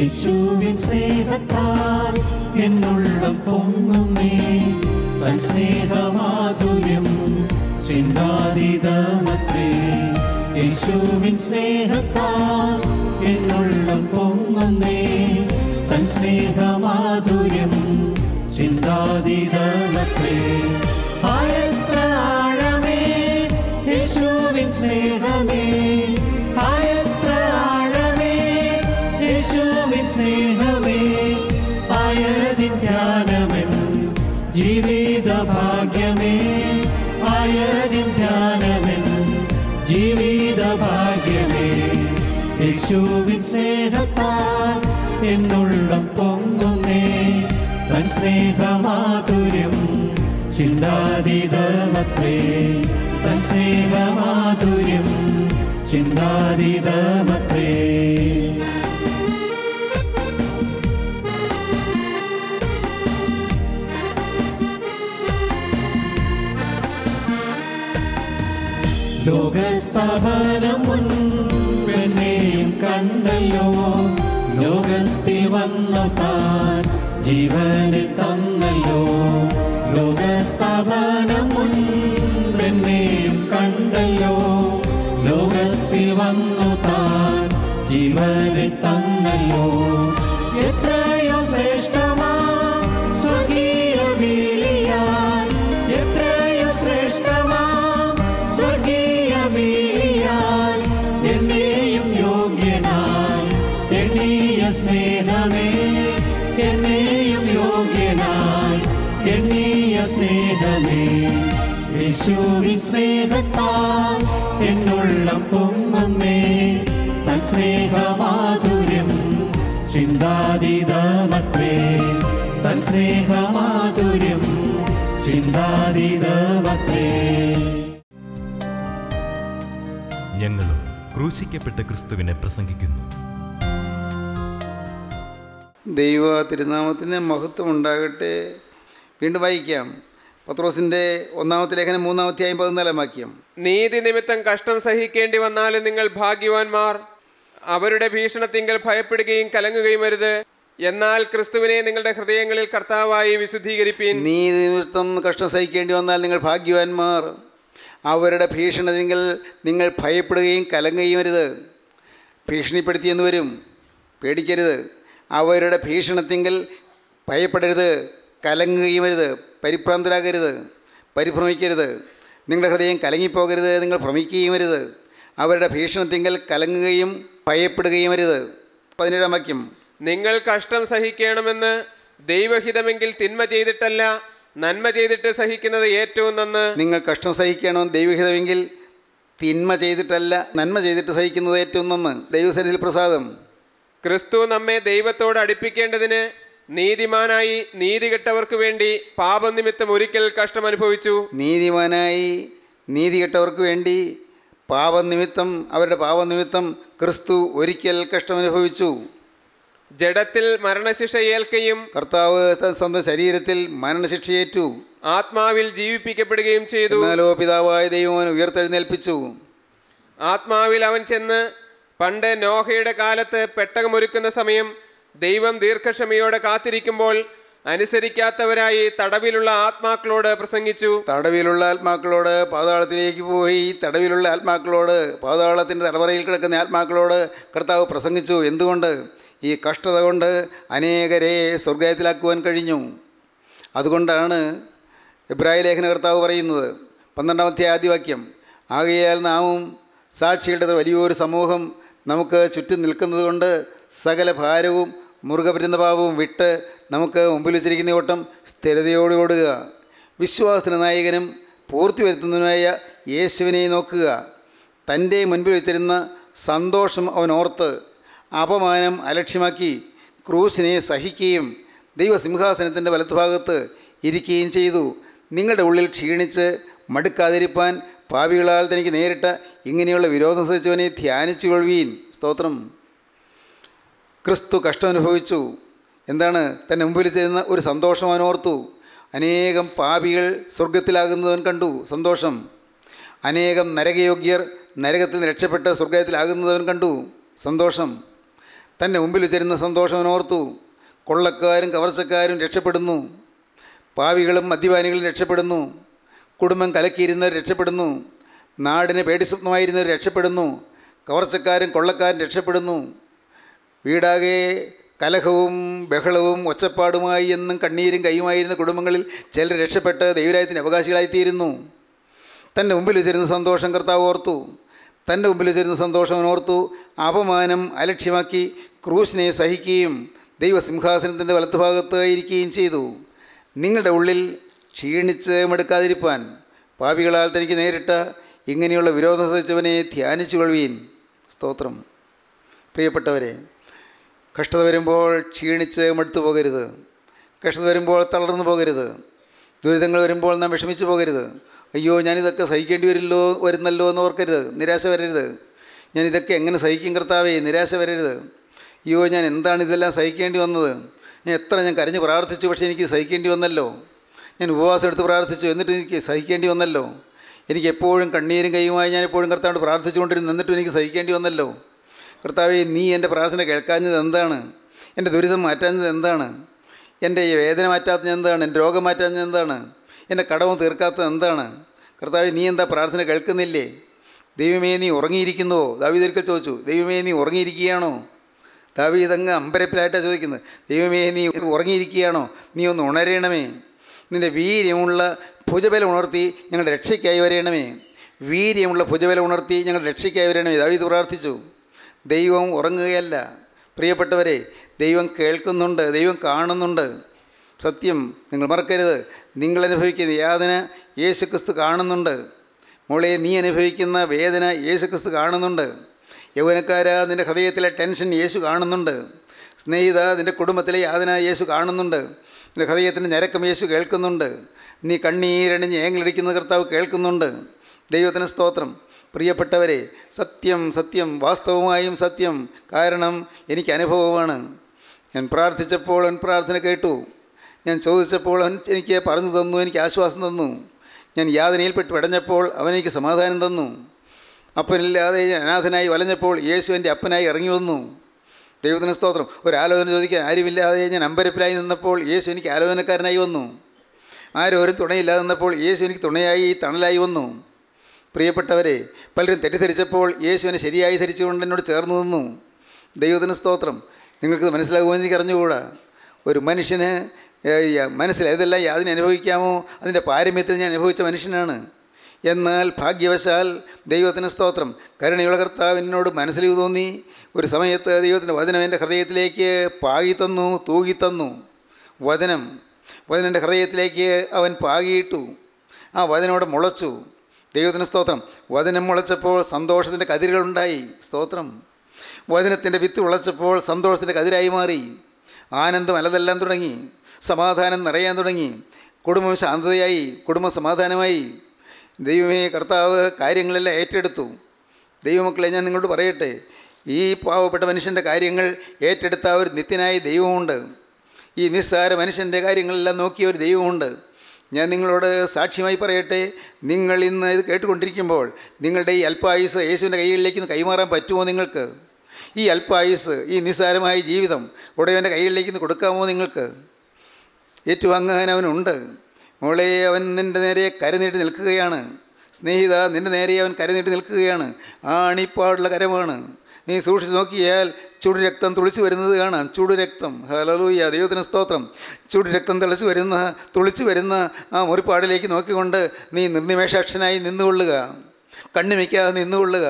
യേശുവിൻ സ്നേഹത്താൽ എന്നുള്ളം പൊങ്ങുന്നേ തൻ സ്നേഹമാധുര്യം ചിന്താതീതമത്രേ യേശുവിൻ സ്നേഹത്താൽ എന്നുള്ളം പൊങ്ങുന്നേ തൻ സ്നേഹമാധുര്യം ചിന്താതീതമത്രേ ആയത്ര ആഴമേ യേശുവിൻ സ്നേഹ യേശുവിൻ സ്നേഹത്താൽ എന്നുള്ളം പൊങ്ങുന്നേ തൻ സ്നേഹമാധുര്യം ചിന്താതീതമത്രേ തൻ സ്നേഹമാധുര്യം ചിന്താതീതമത്രേ ലോകസ്ഥാപനം മുൻ ജീവനെയും കണ്ടല്ലോ ലോകത്തിൽ വന്നു താൻ ജീവനെ തന്നല്ലോ ലോകസ്ഥാപനം മുൻപെന്നെയും കണ്ടല്ലോ ലോകത്തിൽ വന്നു താൻ ജീവനെ തന്നല്ലോ യേശുവിൻ സ്നേഹത്താൽ എന്നുള്ളം പൊങ്ങുന്നേ തൻ സ്നേഹമാധുര്യം ചിന്താതീതമത്രേ തൻ സ്നേഹമാധുര്യം ചിന്താതീതമത്രേ ഞങ്ങളും ക്രൂശിക്കപ്പെട്ട ക്രിസ്തുവിനെ പ്രസംഗിക്കുന്നു ദൈവ തിരുനാമത്തിന് മഹത്വം ഉണ്ടാകട്ടെ വീണ്ടും വായിക്കാം പത്രോസിന്റെ ഒന്നാമത്തെ ലേഖനം മൂന്നാമത്തെയായും പതിനാലാം വാക്യം നീതി നിമിത്തം കഷ്ടം സഹിക്കേണ്ടി വന്നാലും നിങ്ങൾ ഭാഗ്യവാന്മാർ അവരുടെ ഭീഷണത്തിങ്കൽ ഭയപ്പെടുകയും കലങ്ങുകയും വരുത് എന്നാൽ ക്രിസ്തുവിനെ നിങ്ങളുടെ ഹൃദയങ്ങളിൽ കർത്താവായി വിശുദ്ധീകരിപ്പീൻ നീതി നിമിത്തം കഷ്ടം സഹിക്കേണ്ടി വന്നാൽ നിങ്ങൾ ഭാഗ്യവാന്മാർ അവരുടെ ഭീഷണത്തിങ്കിൽ നിങ്ങൾ ഭയപ്പെടുകയും കലങ്ങുകയും വരുത് ഭീഷണിപ്പെടുത്തിയെന്ന് വരും പേടിക്കരുത് അവരുടെ ഭീഷണത്തിങ്കിൽ ഭയപ്പെടരുത് കലങ്ങുകയും വരുത് പരിഭ്രാന്തരാകരുത് പരിഭ്രമിക്കരുത് നിങ്ങളുടെ ഹൃദയം കലങ്ങിപ്പോകരുത് നിങ്ങൾ ഭ്രമിക്കുകയും വരുത് അവരുടെ ഭീഷണത്തിങ്കൽ കലങ്ങുകയും ഭയപ്പെടുകയും വരുത് പതിനേഴാം വാക്യം നിങ്ങൾ കഷ്ടം സഹിക്കണമെന്ന് ദൈവഹിതമെങ്കിൽ തിന്മ ചെയ്തിട്ടല്ല നന്മ ചെയ്തിട്ട് സഹിക്കുന്നത് ഏറ്റവും നന്ന് നിങ്ങൾ കഷ്ടം സഹിക്കണം ദൈവഹിതമെങ്കിൽ തിന്മ ചെയ്തിട്ടല്ല നന്മ ചെയ്തിട്ട് സഹിക്കുന്നത് ഏറ്റവും നന്ന് ദൈവസന്നിധിയിൽ പ്രസാദം ക്രിസ്തു നമ്മെ ദൈവത്തോട് അടുപ്പിക്കേണ്ടതിന് നീതിമാനായി നീതി കെട്ടവർക്ക് വേണ്ടി പാപനിമിത്തം ഒരിക്കൽ കഷ്ടം അനുഭവിച്ചു നീതിമാനായി നീതി കെട്ടവർക്ക് വേണ്ടി പാപനിമിത്തം അവരുടെ പാപനിമിത്തം ക്രിസ്തു ഒരിക്കൽ അനുഭവിച്ചു ജഡത്തിൽ മരണശിക്ഷ ഏൽക്കുകയും കർത്താവ് സ്വന്തം ശരീരത്തിൽ മരണശിക്ഷയേറ്റു ആത്മാവിൽ ജീവിപ്പിക്കപ്പെടുകയും ചെയ്തു എന്നാലോ പിതാവായ ദൈവം ഉയർത്തെഴുന്നേൽപ്പിച്ചു ആത്മാവിൽ അവൻ ചെന്ന് പണ്ട് നോഹയുടെ കാലത്ത് പെട്ടകമൊരുക്കുന്ന സമയം ദൈവം ദീർഘക്ഷമയോടെ കാത്തിരിക്കുമ്പോൾ അനുസരിക്കാത്തവരായി തടവിലുള്ള ആത്മാക്കളോട് പ്രസംഗിച്ചു തടവിലുള്ള ആത്മാക്കളോട് പാതാളത്തിലേക്ക് പോയി തടവിലുള്ള ആത്മാക്കളോട് പാതാളത്തിൻ്റെ തടവറയിൽ കിടക്കുന്ന ആത്മാക്കളോട് കർത്താവ് പ്രസംഗിച്ചു എന്തുകൊണ്ട് ഈ കഷ്ടത കൊണ്ട് അനേകരെ സ്വർഗത്തിലാക്കുവാൻ കഴിഞ്ഞു അതുകൊണ്ടാണ് ഇബ്രാഹിം ലേഖന കർത്താവ് പറയുന്നത് പന്ത്രണ്ടാമത്തെ ആദ്യവാക്യം ആകയാൽ നാമും സാക്ഷികളുടെ വലിയൊരു സമൂഹം നമുക്ക് ചുറ്റും നിൽക്കുന്നത് കൊണ്ട് സകല ഭാരവും മുറുകപരിന്തഭാവവും വിട്ട് നമുക്ക് മുമ്പിൽ വെച്ചിരിക്കുന്ന ഓട്ടം സ്ഥിരതയോട് ഓടുക വിശ്വാസത്തിന് നായകനും പൂർത്തി വരുത്തുന്നതിനുമായ യേശുവിനെ നോക്കുക തൻ്റെ മുൻപിൽ വെച്ചിരുന്ന സന്തോഷം അവൻ ഓർത്ത് അപമാനം അലക്ഷ്യമാക്കി ക്രൂശിനെ സഹിക്കുകയും ദൈവസിംഹാസനത്തിൻ്റെ വലത്തുഭാഗത്ത് ഇരിക്കുകയും ചെയ്തു നിങ്ങളുടെ ഉള്ളിൽ ക്ഷീണിച്ച് മടുക്കാതിരിപ്പാൻ പാവികളാൽ തനിക്ക് നേരിട്ട ഇങ്ങനെയുള്ള വിരോധം സഹിച്ചവനെ ധ്യാനിച്ചു കൊള്ളുവീൻ സ്തോത്രം ക്രിസ്തു കഷ്ടമനുഭവിച്ചു എന്താണ് തന്നെ മുമ്പിൽ ചെയ്യുന്ന ഒരു സന്തോഷം അവനോർത്തു അനേകം പാപികൾ സ്വർഗത്തിലാകുന്നവൻ കണ്ടു സന്തോഷം അനേകം നരകയോഗ്യർ നരകത്തിൽ നിന്ന് രക്ഷപ്പെട്ട് സ്വർഗത്തിലാകുന്നവൻ കണ്ടു സന്തോഷം തന്നെ മുമ്പിൽ ചെരുന്ന സന്തോഷം അവനോർത്തു കൊള്ളക്കാരും കവർച്ചക്കാരും രക്ഷപ്പെടുന്നു പാവികളും മദ്യപാനികളും രക്ഷപ്പെടുന്നു കുടുംബം കലക്കിയിരുന്നവർ രക്ഷപ്പെടുന്നു നാടിന് പേടിസ്വപ്നമായിരുന്നവർ രക്ഷപ്പെടുന്നു കവർച്ചക്കാരും കൊള്ളക്കാരും രക്ഷപ്പെടുന്നു വീടാകെ കലഹവും ബഹളവും ഒച്ചപ്പാടുമായി എന്നും കണ്ണീരും കൈയുമായിരുന്ന കുടുംബങ്ങളിൽ ചിലർ രക്ഷപ്പെട്ട് ദൈവരായത്തിൻ്റെ അവകാശികളായിത്തീരുന്നു തൻ്റെ മുമ്പിൽ വെച്ചിരുന്ന സന്തോഷം കർത്താവ് ഓർത്തു തൻ്റെ മുമ്പിൽ വെച്ചിരുന്ന സന്തോഷം ഓർത്തു അപമാനം അലക്ഷ്യമാക്കി ക്രൂശിനെ സഹിക്കുകയും ദൈവസിംഹാസനത്തിൻ്റെ വലത്തുഭാഗത്ത് ഇരിക്കുകയും ചെയ്തു നിങ്ങളുടെ ഉള്ളിൽ ക്ഷീണിച്ച് മെടുക്കാതിരിപ്പാൻ പാപികളാൽ തനിക്ക് നേരിട്ട ഇങ്ങനെയുള്ള വിരോധം സഹിച്ചവനെ ധ്യാനിച്ചു കൊള്ളുകയും സ്തോത്രം പ്രിയപ്പെട്ടവരെ കഷ്ടത വരുമ്പോൾ ക്ഷീണിച്ച് മടുത്തു പോകരുത് കഷ്ടത വരുമ്പോൾ തളർന്നു പോകരുത് ദുരിതങ്ങൾ വരുമ്പോൾ നാം വിഷമിച്ചു പോകരുത് അയ്യോ ഞാനിതൊക്കെ സഹിക്കേണ്ടി വരില്ലോ വരുന്നല്ലോ എന്ന് ഓർക്കരുത് നിരാശ വരരുത് ഞാനിതൊക്കെ എങ്ങനെ സഹിക്കും കർത്താവേ നിരാശ വരരുത് അയ്യോ ഞാൻ എന്താണ് ഇതെല്ലാം സഹിക്കേണ്ടി വന്നത് ഞാൻ എത്ര ഞാൻ കരഞ്ഞ് പ്രാർത്ഥിച്ചു പക്ഷേ എനിക്ക് സഹിക്കേണ്ടി വന്നല്ലോ ഞാൻ ഉപവാസം എടുത്ത് പ്രാർത്ഥിച്ചു എന്നിട്ട് എനിക്ക് സഹിക്കേണ്ടി വന്നല്ലോ എനിക്ക് എപ്പോഴും കണ്ണീരും കൈയുമായി ഞാൻ എപ്പോഴും കർത്താവിനോട് പ്രാർത്ഥിച്ചുകൊണ്ടിരുന്നു എന്നിട്ടും എനിക്ക് സഹിക്കേണ്ടി വന്നല്ലോ കർത്താവെ നീ എൻ്റെ പ്രാർത്ഥന കേൾക്കാഞ്ഞത് എന്താണ് എൻ്റെ ദുരിതം മാറ്റാഞ്ഞത് എന്താണ് എൻ്റെ ഈ വേദന മാറ്റാത്തത് എന്താണ് എൻ്റെ രോഗം മാറ്റാഞ്ഞത് എന്താണ് എൻ്റെ കടവും തീർക്കാത്തത് എന്താണ് കർത്താവ് നീ എന്താ പ്രാർത്ഥന കേൾക്കുന്നില്ലേ ദൈവമേ നീ ഉറങ്ങിയിരിക്കുന്നുവോ ദാവീദ് ഒരിക്കൽ ചോദിച്ചു ദൈവമേ നീ ഉറങ്ങിയിരിക്കുകയാണോ ദാവീദ് അങ്ങ് അമ്പരപ്പിലായിട്ടാണ് ചോദിക്കുന്നത് ദൈവമേ നീ ഉറങ്ങിയിരിക്കുകയാണോ നീ ഒന്ന് ഉണരണമേ നിൻ്റെ വീര്യമുള്ള ഭുജബലം ഉണർത്തി ഞങ്ങളുടെ രക്ഷയ്ക്കായി വരയണമേ വീര്യമുള്ള ഭുജബലം ഉണർത്തി ഞങ്ങളുടെ രക്ഷയ്ക്കായി വരയണമേ ദാവീദ് പ്രാർത്ഥിച്ചു ദൈവം ഉറങ്ങുകയല്ല പ്രിയപ്പെട്ടവരെ ദൈവം കേൾക്കുന്നുണ്ട് ദൈവം കാണുന്നുണ്ട് സത്യം നിങ്ങൾ മറക്കരുത് നിങ്ങൾ അനുഭവിക്കുന്ന യാതന യേശുക്രിസ്തു കാണുന്നുണ്ട് മോളെ നീ അനുഭവിക്കുന്ന വേദന യേശുക്രിസ്തു കാണുന്നുണ്ട് യൗവനക്കാരാ നിൻ്റെ ഹൃദയത്തിലെ ടെൻഷൻ യേശു കാണുന്നുണ്ട് സ്നേഹിത നിൻ്റെ കുടുംബത്തിലെ യാതന യേശു കാണുന്നുണ്ട് നിൻ്റെ ഹൃദയത്തിൻ്റെ ഞരക്കം യേശു കേൾക്കുന്നുണ്ട് നീ കണ്ണീരണിഞ്ഞ് ഏങ്ങലടിക്കുന്ന കർത്താവ് കേൾക്കുന്നുണ്ട് ദൈവത്തിന് സ്തോത്രം പ്രിയപ്പെട്ടവരെ സത്യം സത്യം വാസ്തവമായും സത്യം കാരണം എനിക്ക് അനുഭവമാണ് ഞാൻ പ്രാർത്ഥിച്ചപ്പോൾ അവൻ പ്രാർത്ഥന കേട്ടു ഞാൻ ചോദിച്ചപ്പോൾ അവൻ എനിക്ക് പറഞ്ഞു തന്നു എനിക്ക് ആശ്വാസം തന്നു ഞാൻ യാതനയിൽപ്പെട്ട് പെടഞ്ഞപ്പോൾ അവനെനിക്ക് സമാധാനം തന്നു അപ്പനില്ലാതെ അനാഥനായി വലഞ്ഞപ്പോൾ യേശു എൻ്റെ അപ്പനായി ഇറങ്ങി വന്നു ദൈവത്തിന് സ്തോത്രം ഒരാലോചന ചോദിക്കാൻ ആരുമില്ലാതെ ഞാൻ അമ്പരപ്പിലായി നിന്നപ്പോൾ യേശു എനിക്ക് ആലോചനക്കാരനായി വന്നു ആരോരും തുണയില്ലാതെ നിന്നപ്പോൾ യേശു എനിക്ക് തുണയായി തണലായി വന്നു പ്രിയപ്പെട്ടവരെ പലരും തെറ്റിദ്ധരിച്ചപ്പോൾ യേശുവിനെ ശരിയായി ധരിച്ചുകൊണ്ട് എന്നോട് ചേർന്നു നിന്നു ദൈവത്തിന് സ്തോത്രം നിങ്ങൾക്ക് മനസ്സിലാകുമെന്ന് എനിക്ക് അറിഞ്ഞുകൂടാ ഒരു മനുഷ്യന് മനസ്സിൽ ഏതെല്ലാം യാതിനെ അനുഭവിക്കാമോ അതിൻ്റെ പാരമ്യത്തിൽ ഞാൻ അനുഭവിച്ച മനുഷ്യനാണ് എന്നാൽ ഭാഗ്യവശാൽ ദൈവത്തിന് സ്തോത്രം കരുണയുള്ള കർത്താവ് എന്നോട് തോന്നി ഒരു സമയത്ത് ദൈവത്തിൻ്റെ വചനം എൻ്റെ ഹൃദയത്തിലേക്ക് പാകി തന്നു വചനം വചനം ഹൃദയത്തിലേക്ക് അവൻ പാകിയിട്ടു ആ വചനോട് മുളച്ചു ദൈവത്തിന് സ്തോത്രം വചനം മുളച്ചപ്പോൾ സന്തോഷത്തിൻ്റെ കതിരുകളുണ്ടായി സ്തോത്രം വചനത്തിൻ്റെ വിത്ത് ഉളച്ചപ്പോൾ സന്തോഷത്തിൻ്റെ കതിരായി മാറി ആനന്ദം അലതെല്ലാം തുടങ്ങി സമാധാനം നിറയാൻ തുടങ്ങി കുടുംബം ശാന്തതയായി കുടുംബം സമാധാനമായി ദൈവമേ കർത്താവ് കാര്യങ്ങളെല്ലാം ഏറ്റെടുത്തു ദൈവമക്കളെ ഞാൻ നിങ്ങളോട് പറയട്ടെ ഈ പാവപ്പെട്ട മനുഷ്യൻ്റെ കാര്യങ്ങൾ ഏറ്റെടുത്ത ഒരു നിത്യനായ ദൈവമുണ്ട് ഈ നിസ്സാര മനുഷ്യൻ്റെ കാര്യങ്ങളെല്ലാം നോക്കിയ ഒരു ദൈവമുണ്ട് ഞാൻ നിങ്ങളോട് സാക്ഷ്യമായി പറയട്ടെ നിങ്ങൾ ഇന്ന് ഇത് കേട്ടുകൊണ്ടിരിക്കുമ്പോൾ നിങ്ങളുടെ ഈ അല്പായുസ് യേശുവിൻ്റെ കൈകളിലേക്ക് കൈമാറാൻ പറ്റുമോ നിങ്ങൾക്ക് ഈ അല്പായുസ് ഈ നിസ്സാരമായ ജീവിതം ഉടയവൻ്റെ കൈകളിലേക്ക് കൊടുക്കാമോ നിങ്ങൾക്ക് ഏറ്റുവാങ്ങാൻ അവനുണ്ട് മോളെ അവൻ നിൻ്റെ നേരെ കരുനീട്ടി നിൽക്കുകയാണ് സ്നേഹിത നിൻ്റെ നേരെ അവൻ കരുനീട്ടി നിൽക്കുകയാണ് ആണിപ്പാടുള്ള കരമാണ് നീ സൂക്ഷിച്ച് നോക്കിയാൽ രക്തം തുളിച്ചു വരുന്നത് കാണാം ചുടുരക്തം ഹലലൂയ ദൈവത്തിന് സ്തോത്രം രക്തം തിളച്ചു വരുന്ന തുളിച്ചു വരുന്ന ആ മുറിപ്പാടിലേക്ക് നോക്കിക്കൊണ്ട് നീ നിർനിമേഷാക്ഷനായി നിന്നുകൊള്ളുക കണ്ണു വയ്ക്കാതെ നിന്നുകൊള്ളുക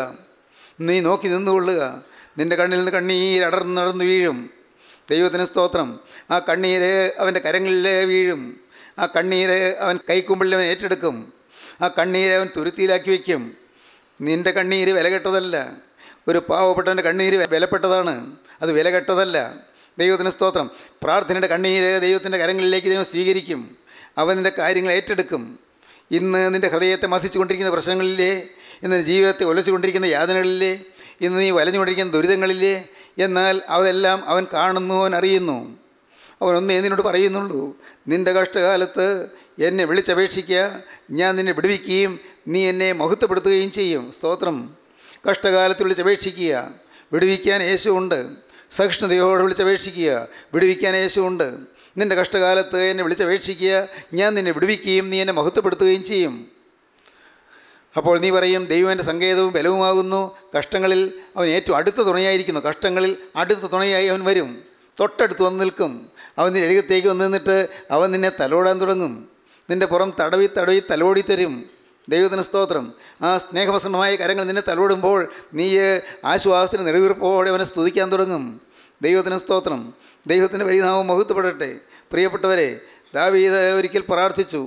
നീ നോക്കി നിന്നുകൊള്ളുക നിൻ്റെ കണ്ണിൽ നിന്ന് കണ്ണീർ അടർന്ന് നടന്ന് വീഴും ദൈവത്തിന് സ്തോത്രം ആ കണ്ണീര് അവൻ്റെ കരങ്ങളിൽ വീഴും ആ കണ്ണീര് അവൻ കൈക്കുമ്പിളിൽ അവൻ ഏറ്റെടുക്കും ആ കണ്ണീരെ അവൻ തുരുത്തിയിലാക്കി വയ്ക്കും നിൻ്റെ കണ്ണീര് വിലകെട്ടതല്ല ഒരു പാവപ്പെട്ടവൻ്റെ കണ്ണീര് വിലപ്പെട്ടതാണ് അത് വില കെട്ടതല്ല ദൈവത്തിന് സ്തോത്രം പ്രാർത്ഥനയുടെ കണ്ണീര് ദൈവത്തിൻ്റെ കരങ്ങളിലേക്ക് ദൈവം സ്വീകരിക്കും അവൻ നിൻ്റെ കാര്യങ്ങൾ ഏറ്റെടുക്കും ഇന്ന് നിൻ്റെ ഹൃദയത്തെ മസിച്ചുകൊണ്ടിരിക്കുന്ന പ്രശ്നങ്ങളിലേ ഇന്ന് ജീവിതത്തെ ഒലച്ചുകൊണ്ടിരിക്കുന്ന യാതനകളിലേ ഇന്ന് നീ വലഞ്ഞുകൊണ്ടിരിക്കുന്ന ദുരിതങ്ങളിലേ എന്നാൽ അതെല്ലാം അവൻ കാണുന്നു അവൻ അറിയുന്നു അവൻ ഒന്ന് നിന്നോട് പറയുന്നുള്ളൂ നിൻ്റെ കഷ്ടകാലത്ത് എന്നെ വിളിച്ചപേക്ഷിക്കുക ഞാൻ നിന്നെ വിടുവിക്കുകയും നീ എന്നെ മഹത്വപ്പെടുത്തുകയും ചെയ്യും സ്തോത്രം കഷ്ടകാലത്ത് വിളിച്ചപേക്ഷിക്കുക വിടുവിക്കാൻ യേശുണ്ട് സഹിഷ്ണുതയോടെ വിളിച്ചപേക്ഷിക്കുക വിടുവിക്കാൻ യേശുണ്ട് നിൻ്റെ കഷ്ടകാലത്ത് എന്നെ വിളിച്ചപേക്ഷിക്കുക ഞാൻ നിന്നെ വിടുവിക്കുകയും നീ എന്നെ മഹത്വപ്പെടുത്തുകയും ചെയ്യും അപ്പോൾ നീ പറയും ദൈവൻ്റെ സങ്കേതവും ബലവുമാകുന്നു കഷ്ടങ്ങളിൽ അവൻ ഏറ്റവും അടുത്ത തുണയായിരിക്കുന്നു കഷ്ടങ്ങളിൽ അടുത്ത തുണയായി അവൻ വരും തൊട്ടടുത്ത് വന്ന് നിൽക്കും അവൻ നിന്റെ എഴുകത്തേക്ക് വന്ന് നിന്നിട്ട് അവൻ നിന്നെ തലോടാൻ തുടങ്ങും നിൻ്റെ പുറം തടവി തടവി തലോടി തരും ദൈവത്തിന് സ്തോത്രം ആ സ്നേഹപ്രസന്നമായ കരങ്ങൾ നിന്നെ തലോടുമ്പോൾ നീ ആശ്വാസത്തിന് നെടുവീർപ്പോടെ അവനെ സ്തുതിക്കാൻ തുടങ്ങും ദൈവത്തിന് സ്തോത്രം ദൈവത്തിൻ്റെ വലിയനാമം മഹത്വപ്പെടട്ടെ പ്രിയപ്പെട്ടവരെ ദാവീത ഒരിക്കൽ പ്രാർത്ഥിച്ചു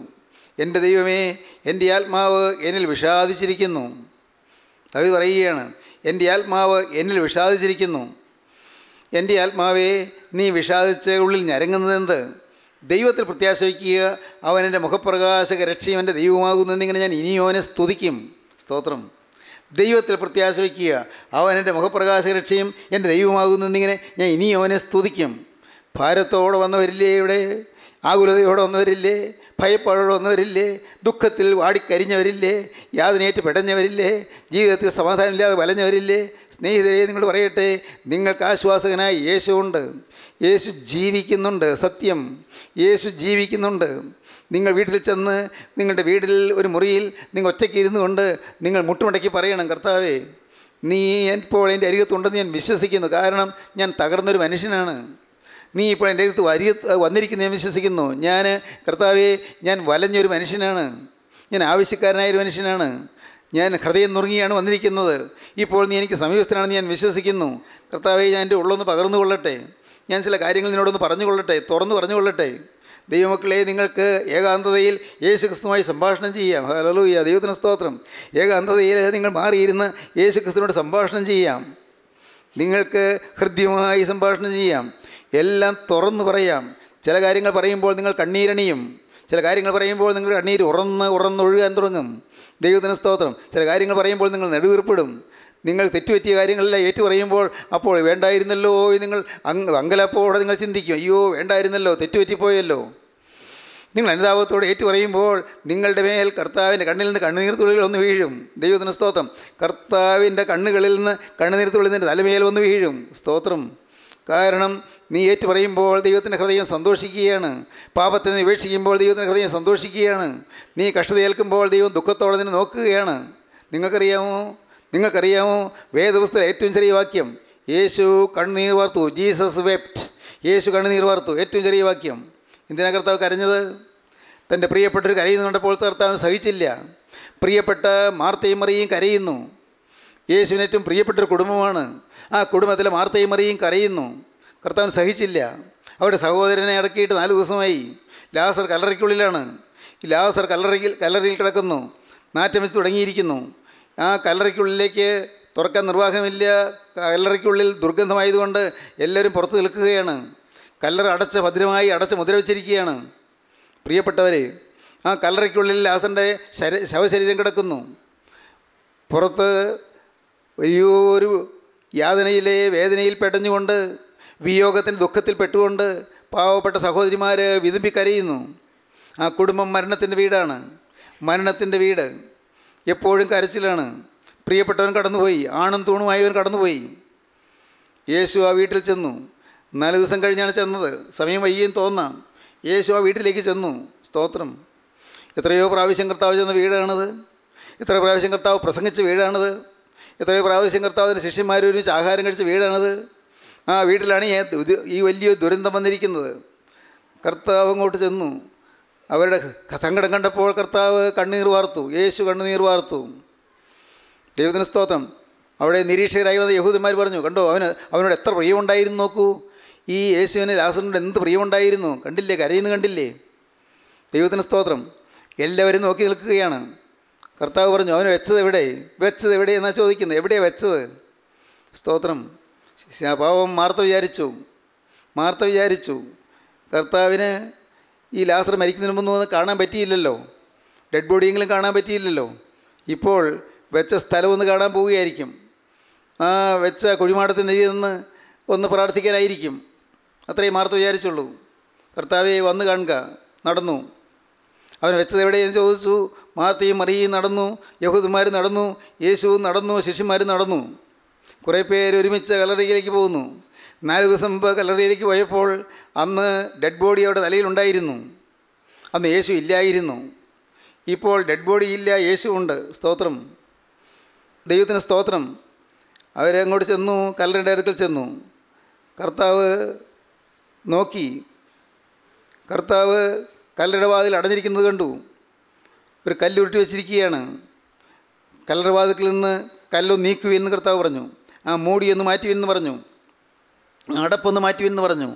എൻ്റെ ദൈവമേ എൻ്റെ ആത്മാവ് എന്നിൽ വിഷാദിച്ചിരിക്കുന്നു ദാവി പറയുകയാണ് എൻ്റെ ആത്മാവ് എന്നിൽ വിഷാദിച്ചിരിക്കുന്നു എൻ്റെ ആത്മാവേ നീ വിഷാദിച്ച ഉള്ളിൽ ഞരങ്ങുന്നതെന്ത് ദൈവത്തിൽ പ്രത്യാശിക്കുക അവൻ എൻ്റെ മുഖപ്രകാശക രക്ഷയും എൻ്റെ ദൈവമാകുന്നു എന്നിങ്ങനെ ഞാൻ ഇനിയും അവനെ സ്തുതിക്കും സ്തോത്രം ദൈവത്തിൽ പ്രത്യാശ വയ്ക്കുക അവൻ എൻ്റെ മുഖപ്രകാശ രക്ഷയും എൻ്റെ ദൈവമാകുന്നു എന്നിങ്ങനെ ഞാൻ ഇനിയും അവനെ സ്തുതിക്കും ഭാരത്തോടെ വന്നവരില്ലേ ഇവിടെ ആകുലതയോടെ വന്നവരില്ലേ ഭയപ്പാടോടെ വന്നവരില്ലേ ദുഃഖത്തിൽ വാടിക്കരിഞ്ഞവരില്ലേ യാതനേറ്റ് പെടഞ്ഞവരില്ലേ ജീവിതത്തിൽ സമാധാനമില്ലാതെ വലഞ്ഞവരില്ലേ സ്നേഹിതരെ നിങ്ങൾ പറയട്ടെ നിങ്ങൾക്ക് യേശു യേശുണ്ട് യേശു ജീവിക്കുന്നുണ്ട് സത്യം യേശു ജീവിക്കുന്നുണ്ട് നിങ്ങൾ വീട്ടിൽ ചെന്ന് നിങ്ങളുടെ വീട്ടിൽ ഒരു മുറിയിൽ നിങ്ങൾ ഒറ്റയ്ക്ക് ഇരുന്നു കൊണ്ട് നിങ്ങൾ മുട്ടുമുടക്കി പറയണം കർത്താവേ നീ ഇപ്പോൾ എൻ്റെ അരികത്തുണ്ടെന്ന് ഞാൻ വിശ്വസിക്കുന്നു കാരണം ഞാൻ തകർന്നൊരു മനുഷ്യനാണ് നീ ഇപ്പോൾ എൻ്റെ അടുത്ത് വരി ഞാൻ വിശ്വസിക്കുന്നു ഞാൻ കർത്താവെ ഞാൻ വലഞ്ഞൊരു മനുഷ്യനാണ് ഞാൻ ആവശ്യക്കാരനായൊരു മനുഷ്യനാണ് ഞാൻ ഹൃദയം നുറുങ്ങിയാണ് വന്നിരിക്കുന്നത് ഇപ്പോൾ നീ എനിക്ക് സമീപസ്ഥനാണെന്ന് ഞാൻ വിശ്വസിക്കുന്നു കർത്താവെ ഞാൻ എൻ്റെ ഉള്ളൊന്ന് പകർന്നു കൊള്ളട്ടെ ഞാൻ ചില കാര്യങ്ങൾ നിന്നോടൊന്ന് പറഞ്ഞു കൊള്ളട്ടെ തുറന്നു പറഞ്ഞു കൊള്ളട്ടെ ദൈവമക്കളെ നിങ്ങൾക്ക് ഏകാന്തതയിൽ യേശുക്രിസ്തുമായി സംഭാഷണം ചെയ്യാം ഈ ദൈവത്തിന് സ്തോത്രം ഏകാന്തതയിൽ നിങ്ങൾ മാറിയിരുന്ന് യേശുക്രിസ്തുവിനോട് സംഭാഷണം ചെയ്യാം നിങ്ങൾക്ക് ഹൃദ്യമായി സംഭാഷണം ചെയ്യാം എല്ലാം തുറന്ന് പറയാം ചില കാര്യങ്ങൾ പറയുമ്പോൾ നിങ്ങൾ കണ്ണീരണിയും ചില കാര്യങ്ങൾ പറയുമ്പോൾ നിങ്ങൾ കണ്ണീർ ഉറന്ന് ഉറന്ന് ഒഴുകാൻ തുടങ്ങും ദൈവത്തിന് സ്തോത്രം ചില കാര്യങ്ങൾ പറയുമ്പോൾ നിങ്ങൾ നെടുവീർപ്പിടും നിങ്ങൾ തെറ്റുപറ്റിയ കാര്യങ്ങളെല്ലാം ഏറ്റു പറയുമ്പോൾ അപ്പോൾ വേണ്ടായിരുന്നല്ലോ നിങ്ങൾ അങ് അങ്കലപ്പോടെ നിങ്ങൾ ചിന്തിക്കും അയ്യോ വേണ്ടായിരുന്നല്ലോ തെറ്റുപറ്റിപ്പോയല്ലോ നിങ്ങൾ അനിതാപത്തോടെ ഏറ്റു പറയുമ്പോൾ നിങ്ങളുടെ മേൽ കർത്താവിൻ്റെ കണ്ണിൽ നിന്ന് കണ്ണുനീർ തുള്ളികൾ ഒന്ന് വീഴും ദൈവത്തിന് സ്തോത്രം കർത്താവിൻ്റെ കണ്ണുകളിൽ നിന്ന് കണ്ണുനീർ തുള്ളിൽ നിന്ന് തലമേൽ വന്ന് വീഴും സ്തോത്രം കാരണം നീ ഏറ്റു പറയുമ്പോൾ ദൈവത്തിൻ്റെ ഹൃദയം സന്തോഷിക്കുകയാണ് പാപത്തെ നീ വീക്ഷിക്കുമ്പോൾ ദൈവത്തിൻ്റെ ഹൃദയം സന്തോഷിക്കുകയാണ് നീ കഷ്ടത ഏൽക്കുമ്പോൾ ദൈവം ദുഃഖത്തോടെ നിന്നെ നോക്കുകയാണ് നിങ്ങൾക്കറിയാമോ നിങ്ങൾക്കറിയാമോ വേദപുസ്തകത്തിലെ ഏറ്റവും ചെറിയ വാക്യം യേശു കണ്ണുനീർ വാർത്തു ജീസസ് വെപ്റ്റ് യേശു കണ്ണുനീർ വാർത്തു ഏറ്റവും ചെറിയ വാക്യം എന്തിനാ കർത്താവ് കരഞ്ഞത് തൻ്റെ പ്രിയപ്പെട്ടവർ കരയുന്നു കണ്ടപ്പോൾ കർത്താവ് സഹിച്ചില്ല പ്രിയപ്പെട്ട മാർത്തയും മറിയും കരയുന്നു യേശുവിനേറ്റവും ഏറ്റവും പ്രിയപ്പെട്ടൊരു കുടുംബമാണ് ആ കുടുംബത്തിലെ വാർത്തയും മറിയും കരയുന്നു കർത്താവ് സഹിച്ചില്ല അവിടെ സഹോദരനെ ഇടക്കിയിട്ട് നാല് ദിവസമായി ലാസർ കല്ലറയ്ക്കുള്ളിലാണ് ലാസർ കല്ലറയിൽ കല്ലറയിൽ കിടക്കുന്നു നാറ്റം വെച്ച് തുടങ്ങിയിരിക്കുന്നു ആ കല്ലറയ്ക്കുള്ളിലേക്ക് തുറക്കാൻ നിർവാഹമില്ല കല്ലറയ്ക്കുള്ളിൽ ദുർഗന്ധമായതുകൊണ്ട് എല്ലാവരും പുറത്ത് നിൽക്കുകയാണ് കല്ലറ അടച്ച് ഭദ്രമായി അടച്ച് മുദ്ര വെച്ചിരിക്കുകയാണ് പ്രിയപ്പെട്ടവരെ ആ കല്ലറയ്ക്കുള്ളിൽ ലാസറിൻ്റെ ശരീ ശവശരീരം കിടക്കുന്നു പുറത്ത് വലിയൊരു യാതനയിലെ വേദനയിൽ പെടഞ്ഞുകൊണ്ട് വിയോഗത്തിൻ്റെ ദുഃഖത്തിൽ പെട്ടുകൊണ്ട് പാവപ്പെട്ട സഹോദരിമാർ വിതുമ്പി കരയുന്നു ആ കുടുംബം മരണത്തിൻ്റെ വീടാണ് മരണത്തിൻ്റെ വീട് എപ്പോഴും കരച്ചിലാണ് പ്രിയപ്പെട്ടവൻ കടന്നുപോയി ആണും തൂണുമായവൻ കടന്നുപോയി യേശു ആ വീട്ടിൽ ചെന്നു നാല് ദിവസം കഴിഞ്ഞാണ് ചെന്നത് സമയം വൈകിയും തോന്നാം യേശു ആ വീട്ടിലേക്ക് ചെന്നു സ്തോത്രം എത്രയോ പ്രാവശ്യം കർത്താവ് ചെന്ന വീടാണത് എത്ര പ്രാവശ്യം കർത്താവ് പ്രസംഗിച്ച വീടാണത് എത്രയോ പ്രാവശ്യം കർത്താവിൻ്റെ ശിഷ്യന്മാർ ഒരുമിച്ച് ആഹാരം കഴിച്ച് വീടാണത് ആ വീട്ടിലാണ് ഈ വലിയ ദുരന്തം വന്നിരിക്കുന്നത് കർത്താവ് അങ്ങോട്ട് ചെന്നു അവരുടെ സങ്കടം കണ്ടപ്പോൾ കർത്താവ് കണ്ണുനീർ വാർത്തു യേശു കണ്ണുനീർ വാർത്തു ദൈവത്തിന് സ്തോത്രം അവിടെ നിരീക്ഷകരായി വന്ന യഹൂദന്മാർ പറഞ്ഞു കണ്ടോ അവന് അവനോട് എത്ര പ്രിയമുണ്ടായിരുന്നു നോക്കൂ ഈ യേശുവിന് ലാസറിനോട് എന്ത് പ്രിയമുണ്ടായിരുന്നു കണ്ടില്ലേ കരയുന്നു കണ്ടില്ലേ ദൈവത്തിന് സ്തോത്രം എല്ലാവരും നോക്കി നിൽക്കുകയാണ് കർത്താവ് പറഞ്ഞു അവന് വെച്ചത് എവിടെ വെച്ചത് എവിടെ എന്നാ ചോദിക്കുന്നത് എവിടെയാണ് വെച്ചത് സ്തോത്രം പാവം മാർത്ത വിചാരിച്ചു മാർത്ത വിചാരിച്ചു കർത്താവിന് ഈ ലാസർ മരിക്കുന്നതിന് മുമ്പ് ഒന്ന് കാണാൻ പറ്റിയില്ലല്ലോ ഡെഡ് ബോഡിയെങ്കിലും കാണാൻ പറ്റിയില്ലല്ലോ ഇപ്പോൾ വെച്ച സ്ഥലമൊന്ന് കാണാൻ പോവുകയായിരിക്കും ആ വെച്ച കുഴിമാടത്തിൻ്റെ നിന്ന് ഒന്ന് പ്രാർത്ഥിക്കാനായിരിക്കും അത്രയും മാർത്ത വിചാരിച്ചുള്ളൂ കർത്താവെ വന്ന് കാണുക നടന്നു അവൻ വെച്ചത് എവിടെയെന്ന് ചോദിച്ചു മാർത്തിയും മറിയും നടന്നു യഹൂദന്മാർ നടന്നു യേശുവും നടന്നു ശിഷ്യന്മാർ നടന്നു കുറേ പേര് ഒരുമിച്ച് കലറിയിലേക്ക് പോകുന്നു നാല് ദിവസം മുമ്പ് കലറിയിലേക്ക് പോയപ്പോൾ അന്ന് ഡെഡ് ബോഡി അവിടെ തലയിലുണ്ടായിരുന്നു അന്ന് യേശു ഇല്ലായിരുന്നു ഇപ്പോൾ ഡെഡ് ബോഡി ഇല്ല യേശു ഉണ്ട് സ്തോത്രം ദൈവത്തിന് സ്തോത്രം അവരങ്ങോട്ട് ചെന്നു കല്ലറിൻ്റെ അടുക്കൽ ചെന്നു കർത്താവ് നോക്കി കർത്താവ് കല്ലറവാതിൽ അടഞ്ഞിരിക്കുന്നത് കണ്ടു ഒരു കല്ലുരുട്ടി വെച്ചിരിക്കുകയാണ് കല്ലറ നിന്ന് കല്ലോ നീക്കൂ എന്ന് കർത്താവ് പറഞ്ഞു ആ മൂടിയൊന്ന് മാറ്റുവെന്ന് പറഞ്ഞു അടപ്പൊന്ന് മാറ്റുവെന്ന് പറഞ്ഞു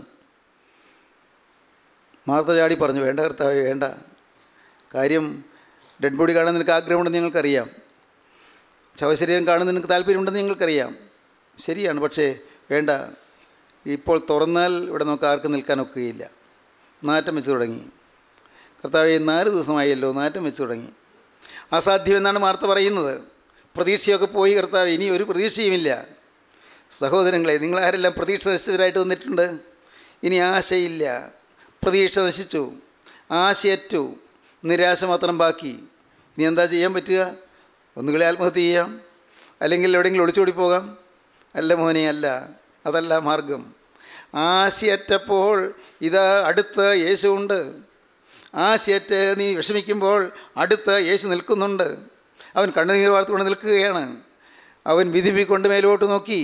മാർത്ത ചാടി പറഞ്ഞു വേണ്ട കർത്താവ് വേണ്ട കാര്യം ഡെഡ് ബോഡി കാണാൻ നിനക്ക് ആഗ്രഹമുണ്ടെന്ന് ഞങ്ങൾക്കറിയാം ശവശരീരം കാണുന്ന നിനക്ക് താല്പര്യമുണ്ടെന്ന് ഞങ്ങൾക്കറിയാം ശരിയാണ് പക്ഷേ വേണ്ട ഇപ്പോൾ തുറന്നാൽ ഇവിടെ നമുക്ക് ആർക്കും നിൽക്കാനൊക്കുകയില്ല നാറ്റം വെച്ച് തുടങ്ങി കർത്താവ് നാല് ദിവസമായല്ലോ നാറ്റം വെച്ച് തുടങ്ങി അസാധ്യമെന്നാണ് വാർത്ത പറയുന്നത് പ്രതീക്ഷയൊക്കെ പോയി കർത്താവ് ഇനി ഒരു പ്രതീക്ഷയുമില്ല സഹോദരങ്ങളെ നിങ്ങളാരെല്ലാം പ്രതീക്ഷ നശിച്ചവരായിട്ട് വന്നിട്ടുണ്ട് ഇനി ആശയില്ല പ്രതീക്ഷ നശിച്ചു ആശയറ്റു നിരാശ മാത്രം ബാക്കി ഇനി എന്താ ചെയ്യാൻ പറ്റുക ഒന്നുകളെ ആത്മഹത്യ ചെയ്യാം അല്ലെങ്കിൽ എവിടെയെങ്കിലും ഒളിച്ചോടി പോകാം അല്ല മോനെ അല്ല അതല്ല മാർഗം ആശയറ്റപ്പോൾ ഇതാ അടുത്ത് യേശുണ്ട് ആ ശേറ്റ് നീ വിഷമിക്കുമ്പോൾ അടുത്ത് യേശു നിൽക്കുന്നുണ്ട് അവൻ കണ്ണുനീർ വാർത്തുകൊണ്ട് നിൽക്കുകയാണ് അവൻ വിധിപ്പിക്കൊണ്ട് മേലോട്ട് നോക്കി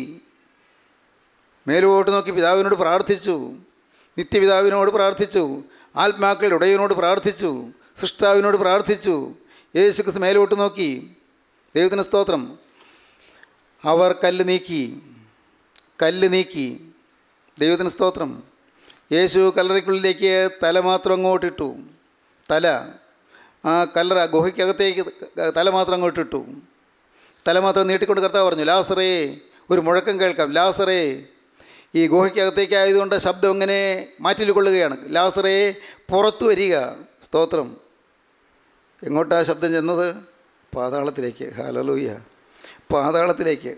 മേലോട്ട് നോക്കി പിതാവിനോട് പ്രാർത്ഥിച്ചു നിത്യപിതാവിനോട് പ്രാർത്ഥിച്ചു ആത്മാക്കളുടെ ഉടയവിനോട് പ്രാർത്ഥിച്ചു സൃഷ്ടാവിനോട് പ്രാർത്ഥിച്ചു യേശു ക്രിസ്തു മേലോട്ട് നോക്കി ദൈവത്തിന് സ്തോത്രം അവർ കല്ല് നീക്കി കല്ല് നീക്കി ദൈവത്തിന് സ്തോത്രം യേശു കല്ലറയ്ക്കുള്ളിലേക്ക് തല മാത്രം അങ്ങോട്ടിട്ടു തല ആ കല്ലറ ഗുഹയ്ക്കകത്തേക്ക് തല മാത്രം അങ്ങോട്ട് ഇട്ടു തല മാത്രം നീട്ടിക്കൊണ്ട് കർത്താവ് പറഞ്ഞു ലാസറേ ഒരു മുഴക്കം കേൾക്കാം ലാസറേ ഈ ഗുഹയ്ക്കകത്തേക്കായതുകൊണ്ട് ശബ്ദം ഇങ്ങനെ മാറ്റിക്കൊള്ളുകയാണ് ലാസറേ പുറത്തു വരിക സ്തോത്രം എങ്ങോട്ടാ ശബ്ദം ചെന്നത് പാതാളത്തിലേക്ക് ഹാലലൂയ പാതാളത്തിലേക്ക്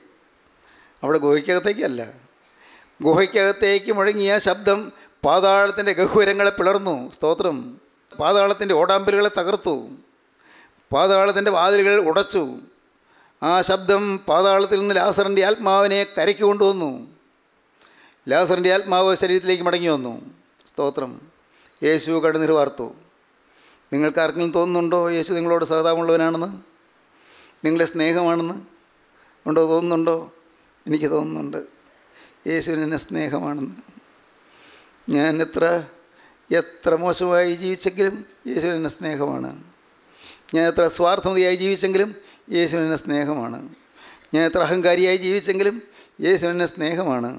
അവിടെ ഗുഹയ്ക്കകത്തേക്കല്ല ഗുഹയ്ക്കകത്തേക്ക് മുഴങ്ങിയ ശബ്ദം പാതാളത്തിൻ്റെ ഗഹ്വരങ്ങളെ പിളർന്നു സ്തോത്രം പാതാളത്തിൻ്റെ ഓടാമ്പലുകളെ തകർത്തു പാതാളത്തിൻ്റെ വാതിലുകൾ ഉടച്ചു ആ ശബ്ദം പാതാളത്തിൽ നിന്ന് ലാസറിൻ്റെ ആത്മാവിനെ കരയ്ക്ക് കൊണ്ടുവന്നു ലാസറിൻ്റെ ആത്മാവ് ശരീരത്തിലേക്ക് മടങ്ങി വന്നു സ്തോത്രം യേശു കടന്നിൽ വാർത്തു നിങ്ങൾക്ക് ആർക്കെങ്കിലും തോന്നുന്നുണ്ടോ യേശു നിങ്ങളോട് സഹതാപമുള്ളവനാണെന്ന് നിങ്ങളെ സ്നേഹമാണെന്ന് ഉണ്ടോ തോന്നുന്നുണ്ടോ എനിക്ക് തോന്നുന്നുണ്ട് യേശുവിന് എന്നെ സ്നേഹമാണെന്ന് ഞാൻ എത്ര എത്ര മോശമായി ജീവിച്ചെങ്കിലും യേശുവിനെ സ്നേഹമാണ് ഞാൻ എത്ര സ്വാർത്ഥതയായി ജീവിച്ചെങ്കിലും യേശുവിനെ സ്നേഹമാണ് ഞാൻ എത്ര അഹങ്കാരിയായി ജീവിച്ചെങ്കിലും യേശുവിനെ സ്നേഹമാണ്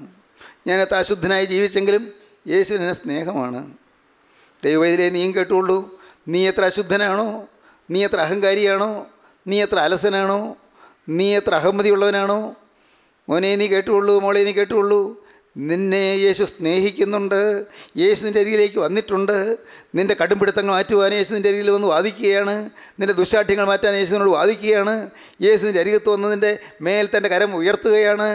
ഞാൻ എത്ര അശുദ്ധനായി ജീവിച്ചെങ്കിലും യേശുവിനെ സ്നേഹമാണ് ദൈവവൈദ്യെ നീയും കേട്ടുള്ളൂ നീ എത്ര അശുദ്ധനാണോ നീ എത്ര അഹങ്കാരിയാണോ നീ എത്ര അലസനാണോ നീ എത്ര അഹമ്മതിയുള്ളവനാണോ മോനെ നീ കേട്ടുള്ളൂ മോളെ നീ കേട്ടുള്ളൂ നിന്നെ യേശു സ്നേഹിക്കുന്നുണ്ട് യേശു നിൻ്റെ അരികിലേക്ക് വന്നിട്ടുണ്ട് നിൻ്റെ കടുംപിടുത്തങ്ങൾ മാറ്റുവാൻ യേശു നിൻ്റെ അരികിൽ വന്ന് വാദിക്കുകയാണ് നിൻ്റെ ദുശാഠ്യങ്ങൾ മാറ്റാൻ യേശുവിനോട് വാദിക്കുകയാണ് യേശു നിൻ്റെ അരികത്ത് വന്നതിൻ്റെ മേൽ തൻ്റെ കരം ഉയർത്തുകയാണ്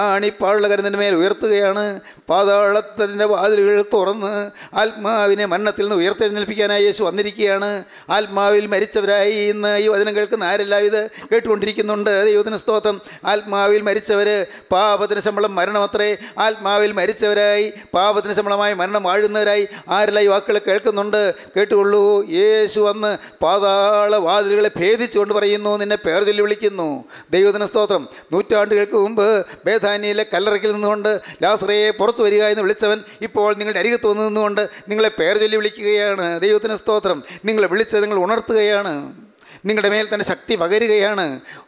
ആണിപ്പാടുള്ള കരം തൻ്റെ മേൽ ഉയർത്തുകയാണ് പാതാളത്തിൻ്റെ വാതിലുകൾ തുറന്ന് ആത്മാവിനെ മരണത്തിൽ നിന്ന് ഉയർത്തെഴുന്നേൽപ്പിക്കാനായി യേശു വന്നിരിക്കുകയാണ് ആത്മാവിൽ മരിച്ചവരായി ഇന്ന് ഈ വചനം കേൾക്കുന്ന ആരെല്ലാം ഇത് കേട്ടുകൊണ്ടിരിക്കുന്നുണ്ട് ദൈവത്തിന് സ്തോത്രം ആത്മാവിൽ മരിച്ചവർ പാപത്തിന് ശമ്പളം മരണമത്രേ ആത്മ ആത്മാവിൽ മരിച്ചവരായി പാപത്തിന് ശമനമായി മരണം വാഴുന്നവരായി ആരെല്ലാം വാക്കുകൾ കേൾക്കുന്നുണ്ട് കേട്ടുകൊള്ളൂ യേശു വന്ന് പാതാള വാതിലുകളെ ഭേദിച്ചുകൊണ്ട് പറയുന്നു നിന്നെ പേർ ചൊല്ലി വിളിക്കുന്നു ദൈവദിന സ്തോത്രം നൂറ്റാണ്ടുകൾക്ക് മുമ്പ് ബേധാനിയിലെ കല്ലറയ്ക്കിൽ നിന്നുകൊണ്ട് ലാസറയെ പുറത്തു വരിക എന്ന് വിളിച്ചവൻ ഇപ്പോൾ നിങ്ങളുടെ അരികത്ത് വന്നു നിന്നുകൊണ്ട് നിങ്ങളെ പേർ ചൊല്ലി വിളിക്കുകയാണ് ദൈവത്തിന് സ്തോത്രം നിങ്ങളെ വിളിച്ച് നിങ്ങൾ ഉണർത്തുകയാണ് നിങ്ങളുടെ മേൽ തന്നെ ശക്തി പകരുകയാണ്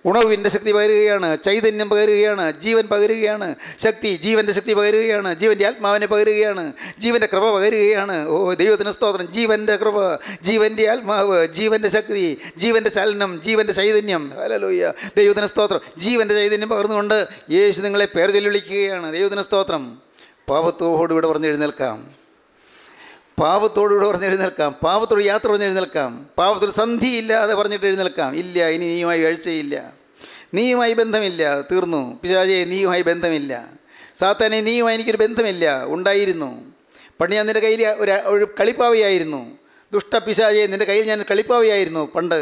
ഉണവിൻ്റെ ശക്തി പകരുകയാണ് ചൈതന്യം പകരുകയാണ് ജീവൻ പകരുകയാണ് ശക്തി ജീവൻ്റെ ശക്തി പകരുകയാണ് ജീവൻ്റെ ആത്മാവിനെ പകരുകയാണ് ജീവൻ്റെ കൃപ പകരുകയാണ് ഓ ദൈവത്തിൻ്റെ സ്തോത്രം ജീവൻ്റെ കൃപ ജീവൻ്റെ ആത്മാവ് ജീവൻ്റെ ശക്തി ജീവൻ്റെ ചലനം ജീവൻ്റെ ചൈതന്യം അല്ലല്ലോയ്യ ദൈവത്തിന് സ്തോത്രം ജീവൻ്റെ ചൈതന്യം പകർന്നുകൊണ്ട് യേശു നിങ്ങളെ പേർ ചൊല്ലി വിളിക്കുകയാണ് ദൈവത്തിന് സ്തോത്രം പാപത്തോടുകൂടെ പറഞ്ഞ് എഴുന്നേൽക്കാം പാപത്തോടുകൂടെ പറഞ്ഞ് എഴുന്നേൽക്കാം പാപത്തോട് യാത്ര പറഞ്ഞ് എഴുന്നേൽക്കാം പാപത്തോട് സന്ധിയില്ലാതെ പറഞ്ഞിട്ട് എഴുന്നേൽക്കാം ഇല്ല ഇനി നീയുമായി വീഴ്ചയില്ല നീയുമായി ബന്ധമില്ല തീർന്നു പിശാചേ നീയുമായി ബന്ധമില്ല സാത്താനെ നീയുമായി എനിക്കൊരു ബന്ധമില്ല ഉണ്ടായിരുന്നു പണ്ട് ഞാൻ നിൻ്റെ കയ്യിൽ ഒരു ഒരു കളിപ്പാവയായിരുന്നു പിശാചേ നിൻ്റെ കയ്യിൽ ഞാൻ കളിപ്പാവയായിരുന്നു പണ്ട്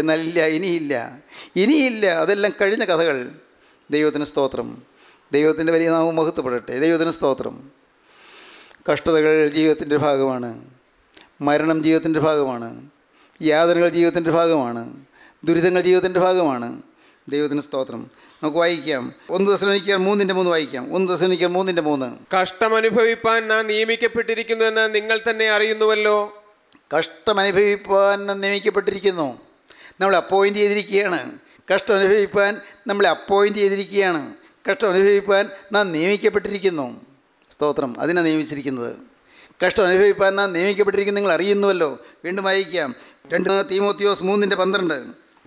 എന്നാൽ ഇല്ല ഇനിയില്ല ഇനിയില്ല അതെല്ലാം കഴിഞ്ഞ കഥകൾ ദൈവത്തിന് സ്തോത്രം ദൈവത്തിൻ്റെ വലിയ നാമം മഹത്വപ്പെടട്ടെ ദൈവത്തിന് സ്തോത്രം കഷ്ടതകൾ ജീവിതത്തിൻ്റെ ഭാഗമാണ് മരണം ജീവിതത്തിൻ്റെ ഭാഗമാണ് യാതനകൾ ജീവിതത്തിൻ്റെ ഭാഗമാണ് ദുരിതങ്ങൾ ജീവിതത്തിൻ്റെ ഭാഗമാണ് ദൈവത്തിന് സ്തോത്രം നമുക്ക് വായിക്കാം ഒന്ന് ദശനിക്കാൻ മൂന്നിൻ്റെ മൂന്ന് വായിക്കാം ഒന്ന് ദശനിക്കാൻ മൂന്നിൻ്റെ മൂന്ന് കഷ്ടമനുഭവിപ്പാൻ നാം നിയമിക്കപ്പെട്ടിരിക്കുന്നു എന്ന് നിങ്ങൾ തന്നെ അറിയുന്നുവല്ലോ കഷ്ടമനുഭവിപ്പാൻ നാം നിയമിക്കപ്പെട്ടിരിക്കുന്നു നമ്മൾ അപ്പോയിൻ്റ് ചെയ്തിരിക്കുകയാണ് കഷ്ടം അനുഭവിപ്പാൻ നമ്മളെ അപ്പോയിൻ്റ് ചെയ്തിരിക്കുകയാണ് കഷ്ടം അനുഭവിപ്പാൻ നാം നിയമിക്കപ്പെട്ടിരിക്കുന്നു സ്തോത്രം അതിനാണ് നിയമിച്ചിരിക്കുന്നത് കഷ്ടം അനുഭവിപ്പാൻ നാം നിയമിക്കപ്പെട്ടിരിക്കുന്ന നിങ്ങൾ അറിയുന്നുവല്ലോ വീണ്ടും വായിക്കാം രണ്ട് തീമോത്തിയോസ് മൂന്നിൻ്റെ പന്ത്രണ്ട്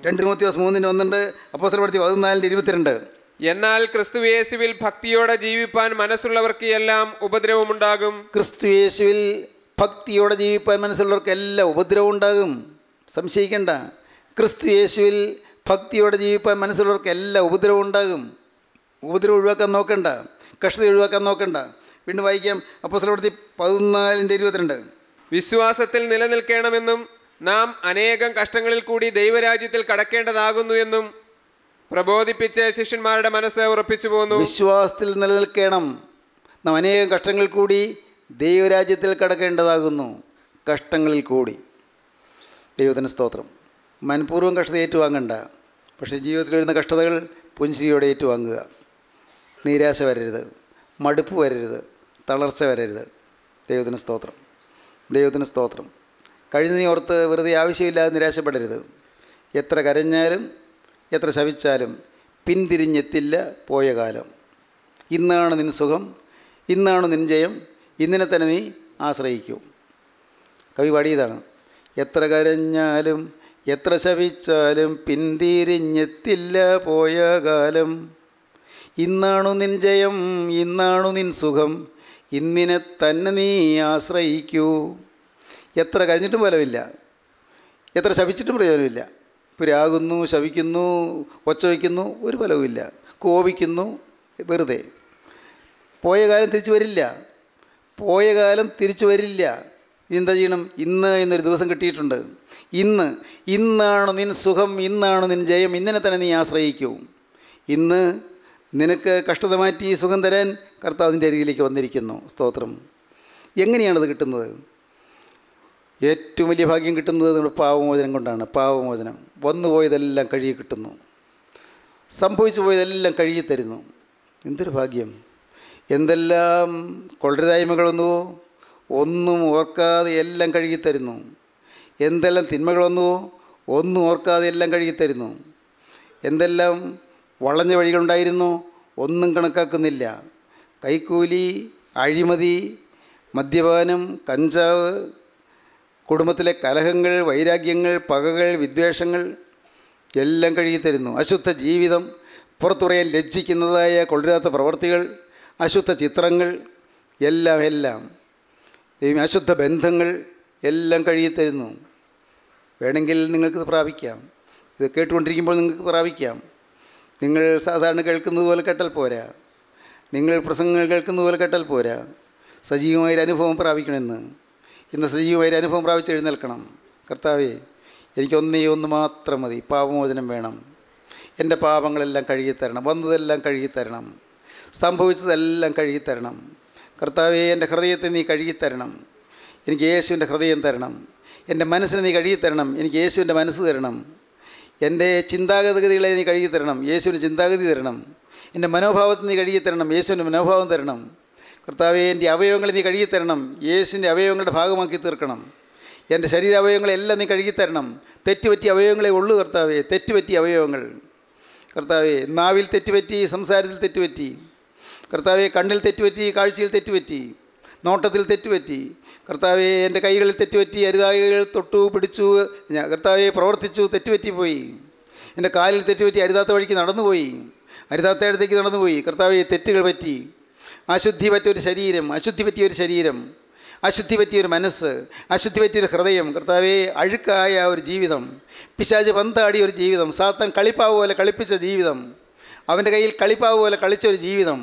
രണ്ട് തീമോത്തിയോസ് മൂന്നിൻ്റെ പന്ത്രണ്ട് പഠിത്തി പതിനാലിൻ്റെ ഇരുപത്തിരണ്ട് എന്നാൽ ക്രിസ്തു യേശുവിൽ ഭക്തിയോടെ ജീവിപ്പാൻ മനസ്സുള്ളവർക്ക് എല്ലാം ഉപദ്രവമുണ്ടാകും ക്രിസ്തു യേശുവിൽ ഭക്തിയോടെ ജീവിപ്പാൻ മനസ്സുള്ളവർക്ക് എല്ലാം ഉപദ്രവം ഉണ്ടാകും സംശയിക്കേണ്ട ക്രിസ്തു യേശുവിൽ ഭക്തിയോടെ ജീവിപ്പാൻ മനസ്സുള്ളവർക്ക് എല്ലാം ഉപദ്രവം ഉണ്ടാകും ഉപദ്രവം ഒഴിവാക്കാൻ നോക്കണ്ട കഷ്ടത ഒഴിവാക്കാൻ നോക്കണ്ട വീണ്ടും വായിക്കാം അപ്പോൾ സ്ഥലപ്പെടുത്തി പതിനാലിൻ്റെ ഇരുപത്തിരണ്ട് വിശ്വാസത്തിൽ നിലനിൽക്കണമെന്നും നാം അനേകം കഷ്ടങ്ങളിൽ കൂടി ദൈവരാജ്യത്തിൽ കടക്കേണ്ടതാകുന്നു എന്നും പ്രബോധിപ്പിച്ച് ശിഷ്യന്മാരുടെ മനസ്സ് ഉറപ്പിച്ചു പോകുന്നു വിശ്വാസത്തിൽ നിലനിൽക്കണം നാം അനേകം കഷ്ടങ്ങളിൽ കൂടി ദൈവരാജ്യത്തിൽ കടക്കേണ്ടതാകുന്നു കഷ്ടങ്ങളിൽ കൂടി ദൈവത്തിന് സ്തോത്രം മനഃപൂർവ്വം കഷ്ടത ഏറ്റുവാങ്ങണ്ട പക്ഷേ ജീവിതത്തിൽ വരുന്ന കഷ്ടതകൾ പുഞ്ചിരിയോടെ ഏറ്റുവാങ്ങുക നിരാശ വരരുത് മടുപ്പ് വരരുത് തളർച്ച വരരുത് ദൈവത്തിന് സ്തോത്രം ദൈവത്തിന് സ്തോത്രം കഴിഞ്ഞ ഓർത്ത് വെറുതെ ആവശ്യമില്ലാതെ നിരാശപ്പെടരുത് എത്ര കരഞ്ഞാലും എത്ര ശവിച്ചാലും പിന്തിരിഞ്ഞെത്തില്ല പോയ കാലം ഇന്നാണ് നിൻ സുഖം ഇന്നാണ് നിൻ ജയം ഇന്നിനെ തന്നെ നീ ആശ്രയിക്കൂ കവി പാടിയതാണ് എത്ര കരഞ്ഞാലും എത്ര ശവിച്ചാലും പിന്തിരിഞ്ഞെത്തില്ല പോയ കാലം ഇന്നാണു നിൻ ജയം ഇന്നാണു നിൻ സുഖം ഇന്നിനെ തന്നെ നീ ആശ്രയിക്കൂ എത്ര കരഞ്ഞിട്ടും ഫലമില്ല എത്ര ശപിച്ചിട്ടും പ്രയോജനമില്ല പുരാകുന്നു ശവിക്കുന്നു ഒച്ച വയ്ക്കുന്നു ഒരു ഫലവുമില്ല കോപിക്കുന്നു വെറുതെ പോയ കാലം തിരിച്ചു വരില്ല പോയ കാലം തിരിച്ചു വരില്ല എന്താ ചെയ്യണം ഇന്ന് എന്നൊരു ദിവസം കിട്ടിയിട്ടുണ്ട് ഇന്ന് ഇന്നാണ് നിൻ സുഖം ഇന്നാണ് നിൻ ജയം ഇന്നിനെ തന്നെ നീ ആശ്രയിക്കൂ ഇന്ന് നിനക്ക് കഷ്ടത മാറ്റി സുഖം തരാൻ കർത്താവിൻ്റെ അരികിലേക്ക് വന്നിരിക്കുന്നു സ്തോത്രം എങ്ങനെയാണത് കിട്ടുന്നത് ഏറ്റവും വലിയ ഭാഗ്യം കിട്ടുന്നത് നമ്മുടെ പാവമോചനം കൊണ്ടാണ് പാവമോചനം വന്നു പോയതെല്ലാം കഴുകി കിട്ടുന്നു സംഭവിച്ചു പോയതെല്ലാം കഴുകി തരുന്നു എന്തൊരു ഭാഗ്യം എന്തെല്ലാം കൊള്ളരുതായ്മകളൊന്നുവോ ഒന്നും ഓർക്കാതെ എല്ലാം കഴുകി തരുന്നു എന്തെല്ലാം തിന്മകളൊന്നുവോ ഒന്നും ഓർക്കാതെ എല്ലാം കഴുകി തരുന്നു എന്തെല്ലാം വളഞ്ഞ വഴികളുണ്ടായിരുന്നു ഒന്നും കണക്കാക്കുന്നില്ല കൈക്കൂലി അഴിമതി മദ്യപാനം കഞ്ചാവ് കുടുംബത്തിലെ കലഹങ്ങൾ വൈരാഗ്യങ്ങൾ പകകൾ വിദ്വേഷങ്ങൾ എല്ലാം കഴുകിത്തരുന്നു അശുദ്ധ ജീവിതം പുറത്തുറയാൻ ലജ്ജിക്കുന്നതായ കൊള്ളരാത്ത പ്രവർത്തികൾ അശുദ്ധ ചിത്രങ്ങൾ എല്ലാം എല്ലാം അശുദ്ധ ബന്ധങ്ങൾ എല്ലാം കഴുകിത്തരുന്നു വേണമെങ്കിൽ നിങ്ങൾക്ക് പ്രാപിക്കാം ഇത് കേട്ടുകൊണ്ടിരിക്കുമ്പോൾ നിങ്ങൾക്ക് പ്രാപിക്കാം നിങ്ങൾ സാധാരണ കേൾക്കുന്നത് പോലെ കേട്ടാൽ പോരാ നിങ്ങൾ പ്രസംഗങ്ങൾ കേൾക്കുന്നത് പോലെ കേട്ടാൽ പോരാ സജീവമായൊരു അനുഭവം പ്രാപിക്കണമെന്ന് ഇന്ന് സജീവമായൊരു അനുഭവം പ്രാപിച്ച് എഴുന്നേൽക്കണം കർത്താവേ എനിക്കൊന്നേ ഒന്ന് മാത്രം മതി പാപമോചനം വേണം എൻ്റെ പാപങ്ങളെല്ലാം കഴുകിത്തരണം വന്നതെല്ലാം കഴുകിത്തരണം സംഭവിച്ചതെല്ലാം കഴുകിത്തരണം കർത്താവെ എൻ്റെ ഹൃദയത്തെ നീ കഴുകിത്തരണം എനിക്ക് യേശുവിൻ്റെ ഹൃദയം തരണം എൻ്റെ മനസ്സിനെ നീ കഴുകിത്തരണം എനിക്ക് യേശുവിൻ്റെ മനസ്സ് തരണം എൻ്റെ ചിന്താഗതികളെ നീ കഴുകി തരണം യേശുവിന് ചിന്താഗതി തരണം എൻ്റെ മനോഭാവത്തെ നീ കഴുകി തരണം യേശുവിന് മനോഭാവം തരണം കർത്താവെ എൻ്റെ അവയവങ്ങളെ നീ കഴുകി തരണം യേശുവിൻ്റെ അവയവങ്ങളുടെ ഭാഗമാക്കി തീർക്കണം എൻ്റെ അവയവങ്ങളെല്ലാം നീ കഴുകി തരണം തെറ്റുപറ്റിയ അവയവങ്ങളെ ഉള്ളൂ കർത്താവെ തെറ്റുപറ്റിയ അവയവങ്ങൾ കർത്താവെ നാവിൽ തെറ്റുപറ്റി സംസാരത്തിൽ തെറ്റുപറ്റി കർത്താവെ കണ്ണിൽ തെറ്റുപറ്റി കാഴ്ചയിൽ തെറ്റുപറ്റി നോട്ടത്തിൽ തെറ്റുപറ്റി കർത്താവെ എൻ്റെ കൈകളിൽ തെറ്റുപറ്റി അരുതായികൾ തൊട്ടു പിടിച്ചു ഞാൻ കർത്താവെ പ്രവർത്തിച്ചു തെറ്റുപറ്റിപ്പോയി എൻ്റെ കാലിൽ തെറ്റുപറ്റി അരുതാത്ത വഴിക്ക് നടന്നുപോയി അരുതാത്ത ഇടത്തേക്ക് നടന്നുപോയി കർത്താവെ തെറ്റുകൾ പറ്റി അശുദ്ധി പറ്റിയൊരു ശരീരം അശുദ്ധി പറ്റിയൊരു ശരീരം അശുദ്ധി പറ്റിയൊരു മനസ്സ് അശുദ്ധി പറ്റിയൊരു ഹൃദയം കർത്താവെ അഴുക്കായ ഒരു ജീവിതം പിശാജ് പന്താടിയ ഒരു ജീവിതം സാത്താൻ കളിപ്പാവ് പോലെ കളിപ്പിച്ച ജീവിതം അവൻ്റെ കയ്യിൽ കളിപ്പാവ് പോലെ കളിച്ച ഒരു ജീവിതം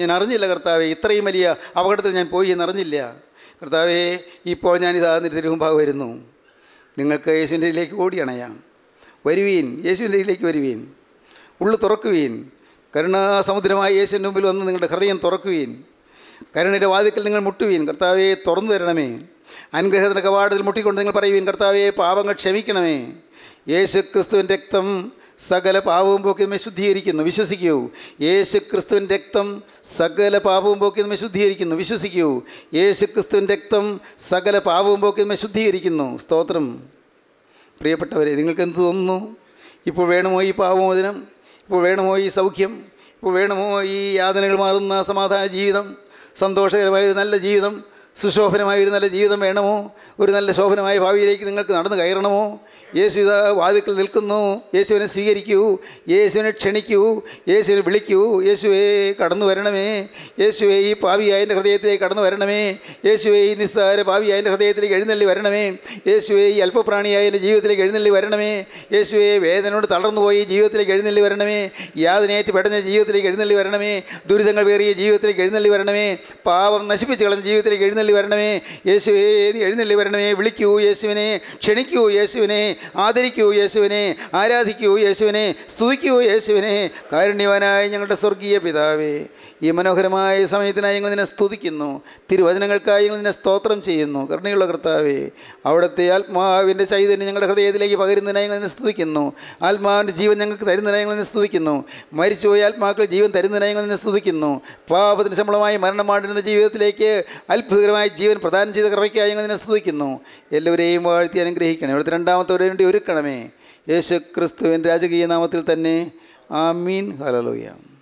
ഞാൻ അറിഞ്ഞില്ല കർത്താവെ ഇത്രയും വലിയ അപകടത്തിൽ ഞാൻ പോയി എന്നറിഞ്ഞില്ല കർത്താവേ ഇപ്പോൾ ഞാൻ ഞാനിതാ നിരുതിരുമ്പാവ് വരുന്നു നിങ്ങൾക്ക് യേശുവിൻ്റെ ഇതിലേക്ക് ഓടിയണയാം വരുവീൻ യേശുവിൻ്റെ ഇതിലേക്ക് വരുവീൻ ഉള്ളു തുറക്കുവീൻ കരുണാസമുദ്രമായി യേശുവിൻ്റെ മുമ്പിൽ വന്ന് നിങ്ങളുടെ ഹൃദയം തുറക്കുവീൻ കരുണയുടെ വാതിക്കൽ നിങ്ങൾ മുട്ടുവീൻ കർത്താവെ തുറന്നു തരണമേ അനുഗ്രഹത്തിൻ്റെ കവാടത്തിൽ മുട്ടിക്കൊണ്ട് നിങ്ങൾ പറയുവീൻ കർത്താവെ പാപങ്ങൾ ക്ഷമിക്കണമേ യേശു ക്രിസ്തുവിൻ്റെ രക്തം സകല പാപവും പോക്കി നമ്മെ ശുദ്ധീകരിക്കുന്നു വിശ്വസിക്കൂ യേശു ക്രിസ്തുവിൻ രക്തം സകല പാപവും പോക്കി നമ്മെ ശുദ്ധീകരിക്കുന്നു വിശ്വസിക്കൂ യേശു ക്രിസ്തുവിൻ രക്തം സകല പാപവും പോക്കി നമ്മെ ശുദ്ധീകരിക്കുന്നു സ്തോത്രം പ്രിയപ്പെട്ടവരെ നിങ്ങൾക്ക് എന്ത് തോന്നുന്നു ഇപ്പോൾ വേണമോ ഈ പാപമോചനം ഇപ്പോൾ വേണമോ ഈ സൗഖ്യം ഇപ്പോൾ വേണമോ ഈ യാതനകൾ മാറുന്ന സമാധാന ജീവിതം സന്തോഷകരമായ ഒരു നല്ല ജീവിതം സുശോഭനമായ ഒരു നല്ല ജീവിതം വേണമോ ഒരു നല്ല ശോഭനമായ ഭാവിയിലേക്ക് നിങ്ങൾക്ക് നടന്നു കയറണമോ യേശു വാതിക്കൽ നിൽക്കുന്നു യേശുവിനെ സ്വീകരിക്കൂ യേശുവിനെ ക്ഷണിക്കൂ യേശുവിനെ വിളിക്കൂ യേശുവേ കടന്നു വരണമേ യേശുവേ ഈ പാവിയായ ഹൃദയത്തിലേക്ക് കടന്നു വരണമേ യേശുവേ ഈ നിസ്സാര പാവിയായ ഹൃദയത്തിലേക്ക് എഴുന്നള്ളി വരണമേ യേശുവേ ഈ അല്പപ്രാണിയായ എൻ്റെ ജീവിതത്തിലേക്ക് എഴുന്നള്ളി വരണമേ യേശുവേ വേദനയോട് തളർന്നുപോയി ജീവിതത്തിലേക്ക് എഴുന്നള്ളി വരണമേ യാതനയേറ്റ് പെടഞ്ഞ ജീവിതത്തിലേക്ക് എഴുന്നള്ളി വരണമേ ദുരിതങ്ങൾ വേറിയ ജീവിതത്തിലേക്ക് എഴുന്നള്ളി വരണമേ പാപം നശിപ്പിച്ച് കളഞ്ഞ ജീവിതത്തിലേക്ക് എഴുന്നള്ളി വരണമേ യേശുവേ എഴുന്നള്ളി വരണമേ വിളിക്കൂ യേശുവിനെ ക്ഷണിക്കൂ യേശുവിനെ ആദരിക്കൂ യേശുവിനെ ആരാധിക്കൂ യേശുവിനെ സ്തുതിക്കൂ യേശുവിനെ കാരുണ്യവാനായ ഞങ്ങളുടെ സ്വർഗീയ പിതാവേ ഈ മനോഹരമായ സമയത്തിനായി ഞങ്ങൾ നിന്നെ സ്തുതിക്കുന്നു തിരുവചനങ്ങൾക്കായി ഞങ്ങൾ നിന്നെ സ്തോത്രം ചെയ്യുന്നു കരുണയുള്ള കർത്താവേ അവിടുത്തെ ആത്മാവിൻ്റെ ചൈതന്യം ഞങ്ങളുടെ ഹൃദയത്തിലേക്ക് പകരുന്നതിനായി ഞങ്ങൾ നിന്നെ സ്തുതിക്കുന്നു ആത്മാവിൻ്റെ ജീവൻ ഞങ്ങൾക്ക് തരുന്നതിനായി ഞങ്ങൾ നിന്നെ സ്തുതിക്കുന്നു മരിച്ചുപോയ ആത്മാക്കൾ ജീവൻ തരുന്നതിനായി ഞങ്ങൾ നിന്നെ സ്തുതിക്കുന്നു പാപത്തിന് ശമ്പളമായി മരണമാണ്ടിരുന്ന ജീവിതത്തിലേക്ക് അത്ഭുതകരമായ ജീവൻ പ്രദാനം ചെയ്ത കർമ്മയ്ക്കായി ഞങ്ങൾ നിന്നെ സ്തുതിക്കുന്നു എല്ലാവരെയും വാഴ്ത്തി അനുഗ്രഹിക്കണം ഇവിടുത്തെ രണ്ടാമത്തെ ഒരു വേണ്ടി ഒരുക്കണമേ യേശു ക്രിസ്തുവിൻ രാജകീയ നാമത്തിൽ തന്നെ ആമീൻ ഹലലോയാം